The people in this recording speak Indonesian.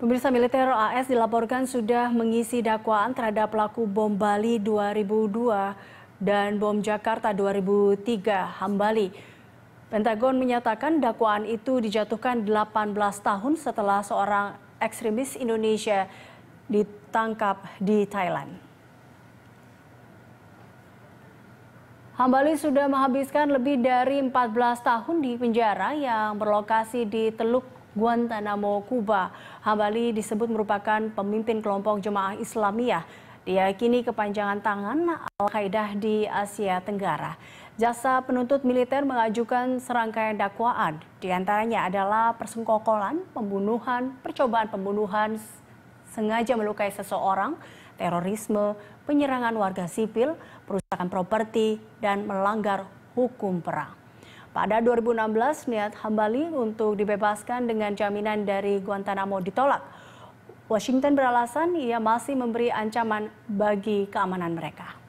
Pemirsa militer AS dilaporkan sudah mengisi dakwaan terhadap pelaku bom Bali 2002 dan bom Jakarta 2003 Hambali. Pentagon menyatakan dakwaan itu dijatuhkan 18 tahun setelah seorang ekstremis Indonesia ditangkap di Thailand. Hambali sudah menghabiskan lebih dari 14 tahun di penjara yang berlokasi di Teluk Guantanamo, Kuba. Hambali disebut merupakan pemimpin kelompok jemaah Islamiyah. kini kepanjangan tangan Al-Qaeda di Asia Tenggara. Jasa penuntut militer mengajukan serangkaian dakwaan. Di antaranya adalah persengkokolan, pembunuhan, percobaan pembunuhan, sengaja melukai seseorang, terorisme, penyerangan warga sipil, perusakan properti, dan melanggar hukum perang. Pada 2016, niat Hambali untuk dibebaskan dengan jaminan dari Guantanamo ditolak. Washington beralasan ia masih memberi ancaman bagi keamanan mereka.